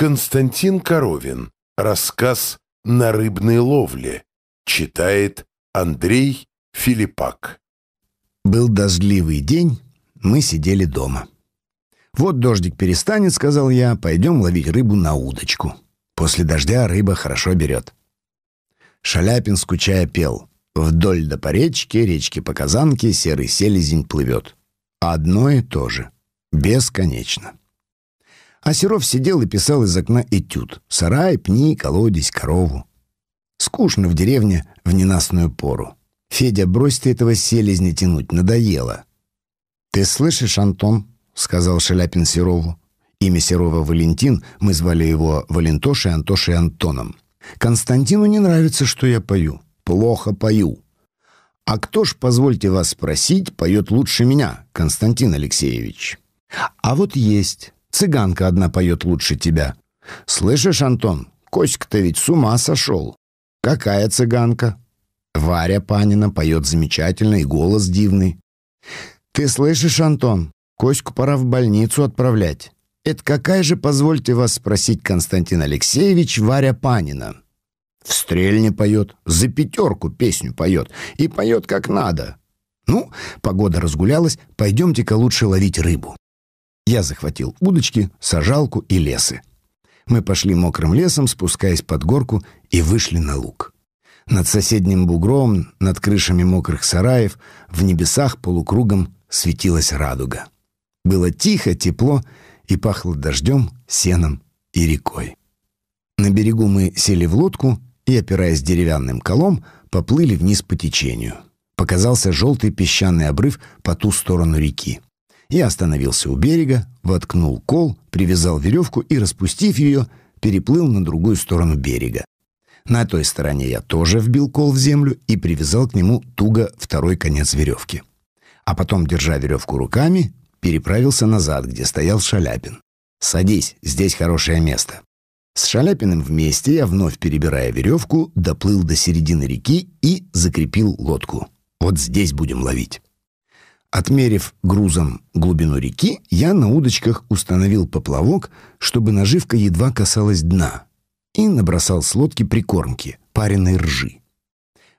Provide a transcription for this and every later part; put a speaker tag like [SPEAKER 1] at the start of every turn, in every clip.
[SPEAKER 1] Константин Коровин. Рассказ «На рыбной ловле». Читает Андрей Филиппак. Был дождливый день, мы сидели дома. «Вот дождик перестанет», — сказал я, — «пойдем ловить рыбу на удочку. После дождя рыба хорошо берет». Шаляпин, скучая, пел. «Вдоль до по речке, речки по казанке, серый селезень плывет». Одно и то же. Бесконечно. А Серов сидел и писал из окна этюд. Сарай, пни, колодец, корову. Скучно в деревне в ненастную пору. «Федя, брось ты этого селезня тянуть, надоело». «Ты слышишь, Антон?» — сказал Шаляпин Серову. Имя Серова Валентин, мы звали его Валентошей, Антошей Антоном. «Константину не нравится, что я пою. Плохо пою». «А кто ж, позвольте вас спросить, поет лучше меня, Константин Алексеевич?» «А вот есть. Цыганка одна поет лучше тебя. Слышишь, Антон, Коська-то ведь с ума сошел. Какая цыганка? Варя Панина поет замечательно и голос дивный. Ты слышишь, Антон, Коську пора в больницу отправлять. Это какая же, позвольте вас спросить, Константин Алексеевич, Варя Панина? В стрельне поет, за пятерку песню поет. И поет как надо. Ну, погода разгулялась, пойдемте-ка лучше ловить рыбу. Я захватил удочки, сажалку и лесы. Мы пошли мокрым лесом, спускаясь под горку, и вышли на луг. Над соседним бугром, над крышами мокрых сараев, в небесах полукругом светилась радуга. Было тихо, тепло и пахло дождем, сеном и рекой. На берегу мы сели в лодку и, опираясь деревянным колом, поплыли вниз по течению. Показался желтый песчаный обрыв по ту сторону реки. Я остановился у берега, воткнул кол, привязал веревку и, распустив ее, переплыл на другую сторону берега. На той стороне я тоже вбил кол в землю и привязал к нему туго второй конец веревки. А потом, держа веревку руками, переправился назад, где стоял Шаляпин. «Садись, здесь хорошее место». С Шаляпиным вместе я, вновь перебирая веревку, доплыл до середины реки и закрепил лодку. «Вот здесь будем ловить». Отмерив грузом глубину реки, я на удочках установил поплавок, чтобы наживка едва касалась дна, и набросал с лодки прикормки, пареной ржи.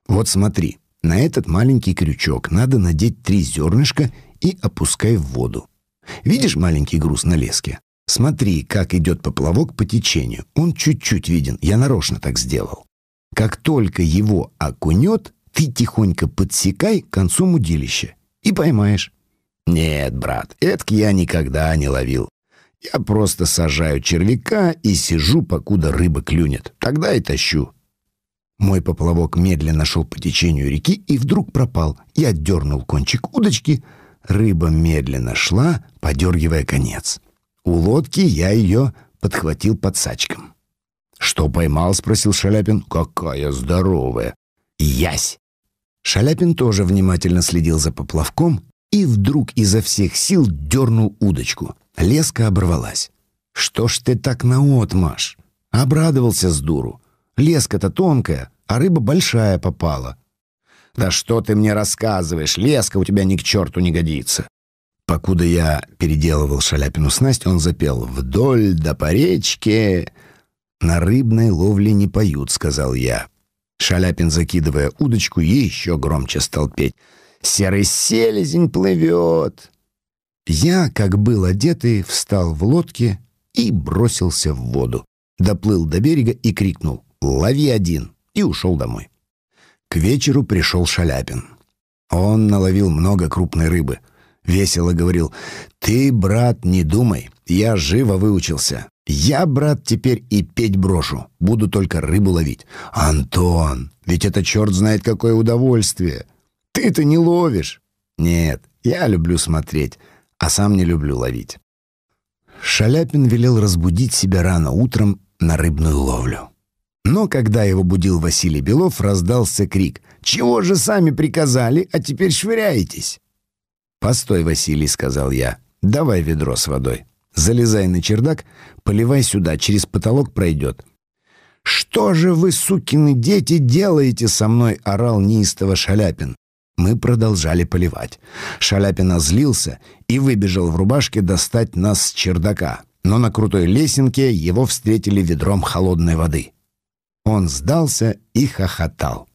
[SPEAKER 1] Вот смотри, на этот маленький крючок надо надеть три зернышка и опускай в воду. Видишь маленький груз на леске? Смотри, как идет поплавок по течению. Он чуть-чуть виден, я нарочно так сделал. Как только его окунет, ты тихонько подсекай концом удилища и поймаешь. Нет, брат, этк я никогда не ловил. Я просто сажаю червяка и сижу, покуда рыба клюнет. Тогда и тащу. Мой поплавок медленно шел по течению реки и вдруг пропал. Я дернул кончик удочки. Рыба медленно шла, подергивая конец. У лодки я ее подхватил подсачком. «Что поймал?» — спросил Шаляпин. «Какая здоровая!» «Ясь!» Шаляпин тоже внимательно следил за поплавком и вдруг изо всех сил дернул удочку. Леска оборвалась. «Что ж ты так наотмашь?» Обрадовался с дуру. «Леска-то тонкая, а рыба большая попала». «Да что ты мне рассказываешь? Леска у тебя ни к черту не годится!» Покуда я переделывал Шаляпину снасть, он запел «Вдоль да по речке». «На рыбной ловле не поют», — сказал я. Шаляпин, закидывая удочку, еще громче стал петь. «Серый селезень плывет!» Я, как был одетый, встал в лодке и бросился в воду. Доплыл до берега и крикнул «Лови один!» и ушел домой. К вечеру пришел Шаляпин. Он наловил много крупной рыбы. Весело говорил «Ты, брат, не думай, я живо выучился. Я, брат, теперь и петь брошу. Буду только рыбу ловить. Антон, ведь это черт знает какое удовольствие. Ты-то не ловишь. Нет, я люблю смотреть, а сам не люблю ловить. Шаляпин велел разбудить себя рано утром на рыбную ловлю. Но когда его будил Василий Белов, раздался крик. «Чего же сами приказали, а теперь швыряетесь?» «Постой, Василий», — сказал я. «Давай ведро с водой». Залезай на чердак, поливай сюда, через потолок пройдет. «Что же вы, сукины дети, делаете со мной?» — орал неистово Шаляпин. Мы продолжали поливать. Шаляпин озлился и выбежал в рубашке достать нас с чердака. Но на крутой лесенке его встретили ведром холодной воды. Он сдался и хохотал.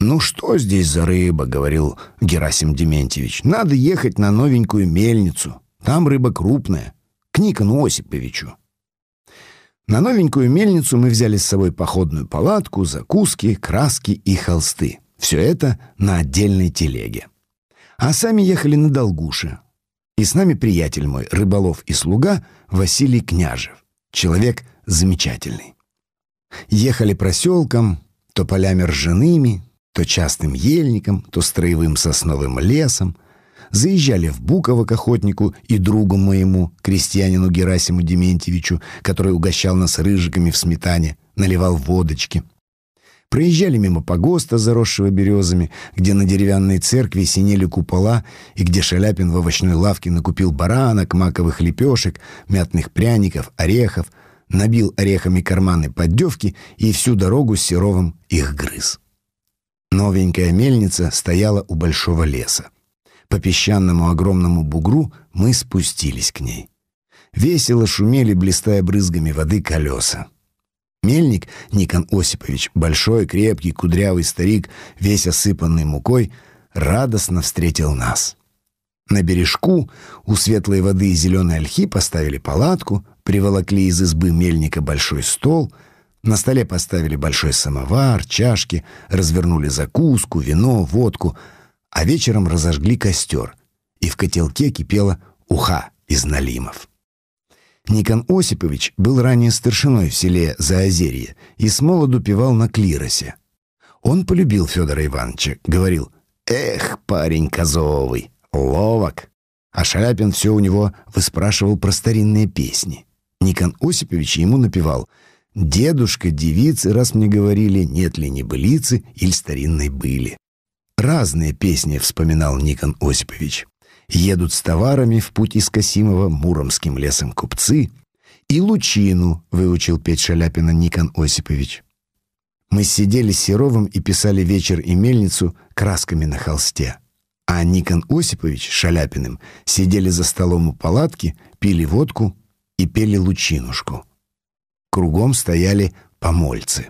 [SPEAKER 1] «Ну что здесь за рыба?» — говорил Герасим Дементьевич. «Надо ехать на новенькую мельницу. Там рыба крупная. К Никону Осиповичу. На новенькую мельницу мы взяли с собой походную палатку, закуски, краски и холсты. Все это на отдельной телеге. А сами ехали на Долгуши. И с нами приятель мой, рыболов и слуга Василий Княжев. Человек замечательный. Ехали проселком, то полями ржаными, то частным ельником, то строевым сосновым лесом, заезжали в Буково к охотнику и другу моему, крестьянину Герасиму Дементьевичу, который угощал нас рыжиками в сметане, наливал водочки. Проезжали мимо погоста, заросшего березами, где на деревянной церкви синели купола и где Шаляпин в овощной лавке накупил баранок, маковых лепешек, мятных пряников, орехов, набил орехами карманы поддевки и всю дорогу с Серовым их грыз. Новенькая мельница стояла у большого леса. По песчаному огромному бугру мы спустились к ней. Весело шумели, блистая брызгами воды, колеса. Мельник Никон Осипович, большой, крепкий, кудрявый старик, весь осыпанный мукой, радостно встретил нас. На бережку у светлой воды и зеленой ольхи поставили палатку, приволокли из избы мельника большой стол, на столе поставили большой самовар, чашки, развернули закуску, вино, водку — а вечером разожгли костер, и в котелке кипела уха из налимов. Никон Осипович был ранее старшиной в селе Заозерье и с молоду певал на клиросе. Он полюбил Федора Ивановича, говорил «Эх, парень козовый, ловок!» А Шаляпин все у него выспрашивал про старинные песни. Никон Осипович ему напевал «Дедушка, девицы, раз мне говорили, нет ли небылицы или старинной были» разные песни, вспоминал Никон Осипович. Едут с товарами в путь из Касимова муромским лесом купцы. И лучину выучил петь Шаляпина Никон Осипович. Мы сидели с Серовым и писали вечер и мельницу красками на холсте. А Никон Осипович с Шаляпиным сидели за столом у палатки, пили водку и пели лучинушку. Кругом стояли помольцы.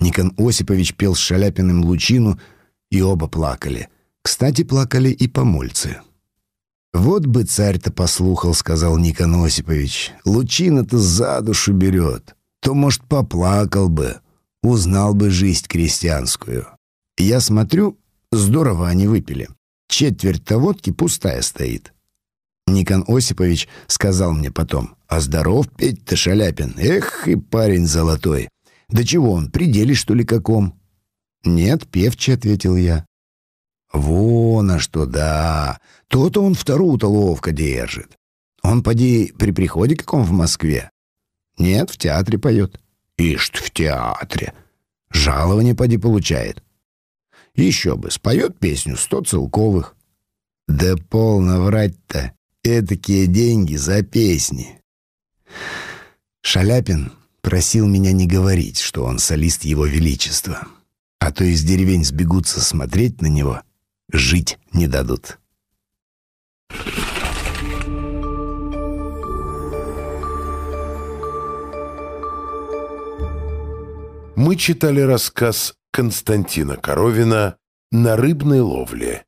[SPEAKER 1] Никон Осипович пел с Шаляпиным лучину — и оба плакали. Кстати, плакали и помольцы. «Вот бы царь-то послухал», — сказал Никон Осипович. «Лучина-то за душу берет. То, может, поплакал бы, узнал бы жизнь крестьянскую». Я смотрю, здорово они выпили. Четверть-то водки пустая стоит. Никон Осипович сказал мне потом, «А здоров, Петь-то Шаляпин! Эх, и парень золотой! Да чего он, пределе, что ли, каком? «Нет, певче», — ответил я. «Вон, а что да! То-то он вторую-то ловко держит. Он, поди, при приходе каком в Москве?» «Нет, в театре поет». «Ишь в театре! Жалование, поди, получает». «Еще бы, споет песню сто целковых». «Да полно врать-то! Этакие деньги за песни!» Шаляпин просил меня не говорить, что он солист его величества а то из деревень сбегутся смотреть на него, жить не дадут. Мы читали рассказ Константина Коровина «На рыбной ловле»